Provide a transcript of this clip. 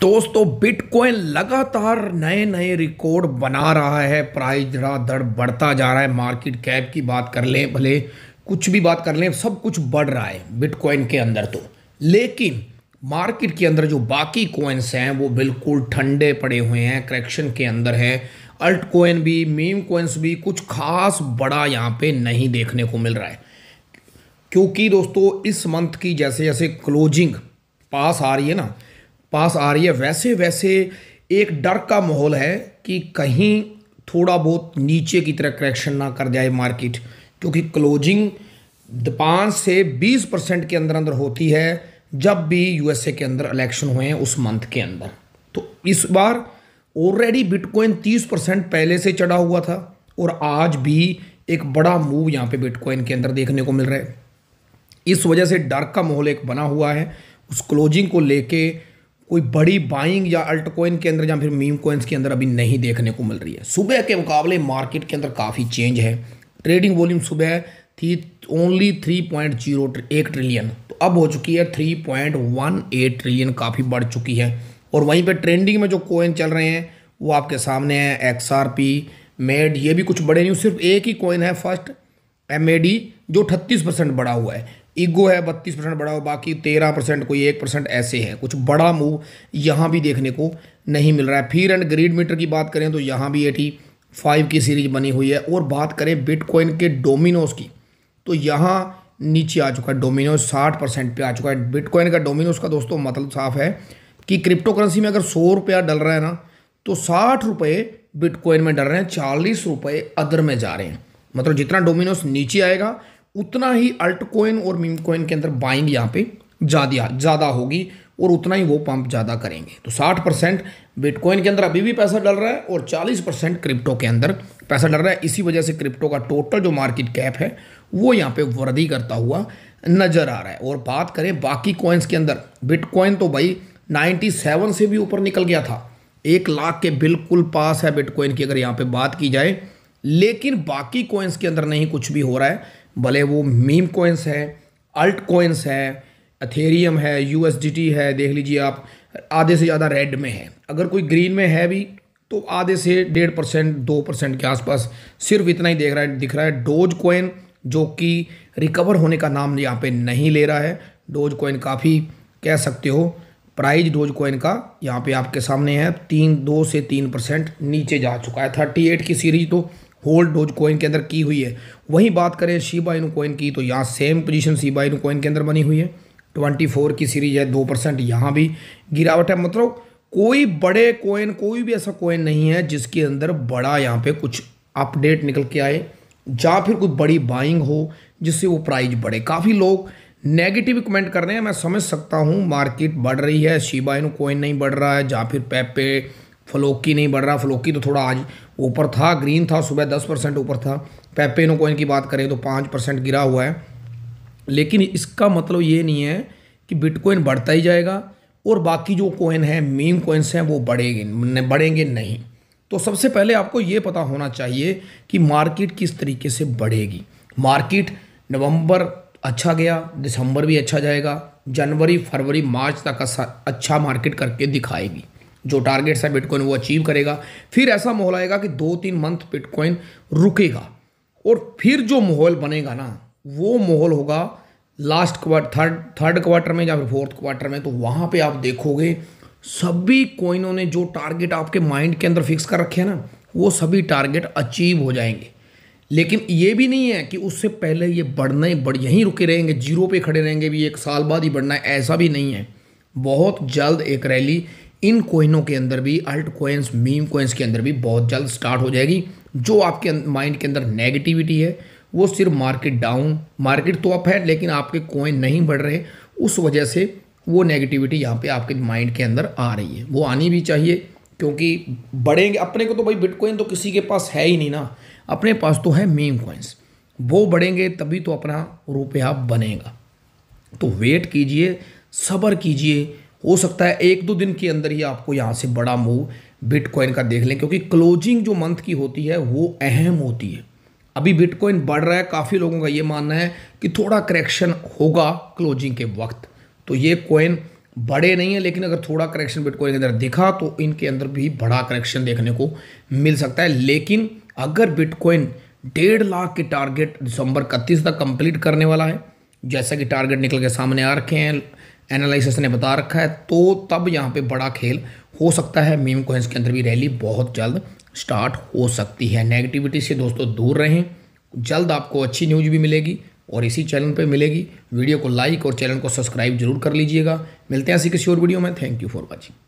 दोस्तों बिटकॉइन लगातार नए नए रिकॉर्ड बना रहा है प्राइस दड़ बढ़ता जा रहा है मार्केट कैप की बात कर लें भले कुछ भी बात कर लें सब कुछ बढ़ रहा है बिटकॉइन के अंदर तो लेकिन मार्केट के अंदर जो बाकी कॉइन्स हैं वो बिल्कुल ठंडे पड़े हुए हैं करेक्शन के अंदर है अल्ट कोइन भी मीम कोइंस भी कुछ खास बड़ा यहाँ पे नहीं देखने को मिल रहा है क्योंकि दोस्तों इस मंथ की जैसे जैसे क्लोजिंग पास आ रही है ना पास आ रही है वैसे वैसे एक डर का माहौल है कि कहीं थोड़ा बहुत नीचे की तरह करेक्शन ना कर जाए मार्केट क्योंकि क्लोजिंग पाँच से बीस परसेंट के अंदर अंदर होती है जब भी यूएसए के अंदर इलेक्शन हुए हैं उस मंथ के अंदर तो इस बार ऑलरेडी बिटकॉइन तीस परसेंट पहले से चढ़ा हुआ था और आज भी एक बड़ा मूव यहाँ पे बिटकॉइन के अंदर देखने को मिल रहा है इस वजह से डर का माहौल एक बना हुआ है उस क्लोजिंग को लेके कोई बड़ी बाइंग या अल्ट कोइन के अंदर या फिर मीम कोइंस के अंदर अभी नहीं देखने को मिल रही है सुबह के मुकाबले मार्केट के अंदर काफ़ी चेंज है ट्रेडिंग वॉल्यूम सुबह थी ओनली थ्री पॉइंट जीरो एक ट्रिलियन तो अब हो चुकी है three point one eight trillion काफ़ी बढ़ चुकी है और वहीं पे ट्रेंडिंग में जो कोइन चल रहे हैं वो आपके सामने हैं एक्स आर पी मेड ये भी कुछ बड़े नहीं सिर्फ एक ही कोइन है फर्स्ट एम ए डी जो अठतीस परसेंट बढ़ा हुआ है ईगो है बत्तीस परसेंट हो बाकी तेरह परसेंट कोई एक परसेंट ऐसे है कुछ बड़ा मूव यहाँ भी देखने को नहीं मिल रहा है फिर एंड ग्रीड मीटर की बात करें तो यहाँ भी एटी फाइव की सीरीज बनी हुई है और बात करें बिटकॉइन के डोमिनोज की तो यहाँ नीचे आ चुका है डोमिनोज साठ परसेंट पर आ चुका है बिटकॉइन का डोमिनोज का दोस्तों मतलब साफ है कि क्रिप्टो करेंसी में अगर सौ रुपया डल रहा है ना तो साठ रुपये बिटकॉइन में डल रहे हैं चालीस रुपये अदर में जा रहे हैं मतलब जितना डोमिनोज नीचे आएगा उतना ही अल्ट कोइन और मीम कोइन के अंदर बाइंग यहाँ पे ज़्यादा ज़्यादा होगी और उतना ही वो पंप ज़्यादा करेंगे तो 60 परसेंट बिटकॉइन के अंदर अभी भी पैसा डल रहा है और 40 परसेंट क्रिप्टो के अंदर पैसा डल रहा है इसी वजह से क्रिप्टो का टोटल जो मार्केट कैप है वो यहाँ पे वृद्धि करता हुआ नज़र आ रहा है और बात करें बाकी कॉइन्स के अंदर बिटकॉइन तो भाई नाइन्टी से भी ऊपर निकल गया था एक लाख के बिल्कुल पास है बिटकॉइन की अगर यहाँ पर बात की जाए लेकिन बाकी कोइंस के अंदर नहीं कुछ भी हो रहा है भले वो मीम कोइंस है अल्ट कोइंस है अथेरियम है यू है देख लीजिए आप आधे से ज़्यादा रेड में है अगर कोई ग्रीन में है भी तो आधे से डेढ़ परसेंट दो परसेंट के आसपास सिर्फ इतना ही देख रहा है दिख रहा है डोज कोइन जो कि रिकवर होने का नाम यहाँ पे नहीं ले रहा है डोज कोइन काफ़ी कह सकते हो प्राइज डोज कोइन का यहाँ पे आपके सामने है तीन दो से तीन परसेंट नीचे जा चुका है थर्टी एट की सीरीज तो होल्ड डोज कॉइन के अंदर की हुई है वहीं बात करें शिबा इनू कॉइन की तो यहाँ same position Shiba Inu coin के अंदर बनी हुई है 24 की सीरीज है दो परसेंट यहाँ भी गिरावट है मतलब कोई बड़े कोइन कोई भी ऐसा कोइन नहीं है जिसके अंदर बड़ा यहाँ पे कुछ अपडेट निकल के आए या फिर कुछ बड़ी बाइंग हो जिससे वो प्राइज बढ़े काफ़ी लोग नेगेटिव कमेंट कर रहे हैं मैं समझ सकता हूँ मार्केट बढ़ रही है शिबा इनू कोइन नहीं बढ़ रहा है या फिर पे फलोकी नहीं बढ़ रहा फलोकी तो थोड़ा आज ऊपर था ग्रीन था सुबह दस परसेंट ऊपर था पेपेनो कोइन की बात करें तो पाँच परसेंट गिरा हुआ है लेकिन इसका मतलब ये नहीं है कि बिटकॉइन बढ़ता ही जाएगा और बाकी जो कोइन है मीम कोइन्स हैं वो बढ़ेंगे बढ़ेंगे नहीं तो सबसे पहले आपको ये पता होना चाहिए कि मार्केट किस तरीके से बढ़ेगी मार्केट नवंबर अच्छा गया दिसंबर भी अच्छा जाएगा जनवरी फरवरी मार्च तक अच्छा मार्केट करके दिखाएगी जो टारगेट्स है बिटकॉइन वो अचीव करेगा फिर ऐसा माहौल आएगा कि दो तीन मंथ बिटकॉइन रुकेगा और फिर जो माहौल बनेगा ना वो माहौल होगा last quarter third third quarter में या फिर फोर्थ क्वार्टर में तो वहाँ पे आप देखोगे सभी कोइनों ने जो टारगेट आपके माइंड के अंदर फिक्स कर रखे हैं ना वो सभी टारगेट अचीव हो जाएंगे लेकिन ये भी नहीं है कि उससे पहले ये बढ़ना ही बढ़ यहीं रुके रहेंगे जीरो पे खड़े रहेंगे भी एक साल बाद ही बढ़ना है ऐसा भी नहीं है बहुत जल्द एक रैली इन कोइनों के अंदर भी अल्ट कोइंस मीम कोइंस के अंदर भी बहुत जल्द स्टार्ट हो जाएगी जो आपके अं-, माइंड के अंदर नेगेटिविटी है वो सिर्फ मार्केट डाउन मार्केट तो अप है लेकिन आपके कोइन नहीं बढ़ रहे उस वजह से वो नेगेटिविटी यहाँ पे आपके माइंड के अंदर आ रही है वो आनी भी चाहिए क्योंकि बढ़ेंगे अपने को तो भाई बिटकॉइन तो किसी के पास है ही नहीं ना अपने पास तो है मीम कॉइन्स वो बढ़ेंगे तभी तो अपना रुपया बनेगा तो वेट कीजिए सब्र कीजिए हो सकता है एक दो दिन के अंदर ही आपको यहाँ से बड़ा मूव बिटकॉइन का देख लें क्योंकि क्लोजिंग जो मंथ की होती है वो अहम होती है अभी बिटकॉइन बढ़ रहा है काफ़ी लोगों का ये मानना है कि थोड़ा करेक्शन होगा क्लोजिंग के वक्त तो ये कॉइन बड़े नहीं है लेकिन अगर थोड़ा करेक्शन बिटकॉइन के अंदर दिखा तो इनके अंदर भी बड़ा करेक्शन देखने को मिल सकता है लेकिन अगर बिटकॉइन डेढ़ लाख के टारगेट दिसंबर इकतीस तक कंप्लीट करने वाला है जैसा कि टारगेट निकल के सामने आ रखे हैं एनालिसिस ने बता रखा है तो तब यहाँ पे बड़ा खेल हो सकता है मीम कोइंस के अंदर भी रैली बहुत जल्द स्टार्ट हो सकती है नेगेटिविटी से दोस्तों दूर रहें जल्द आपको अच्छी न्यूज़ भी मिलेगी और इसी चैनल पे मिलेगी वीडियो को लाइक और चैनल को सब्सक्राइब जरूर कर लीजिएगा मिलते हैं ऐसी किसी और वीडियो में थैंक यू फॉर वॉचिंग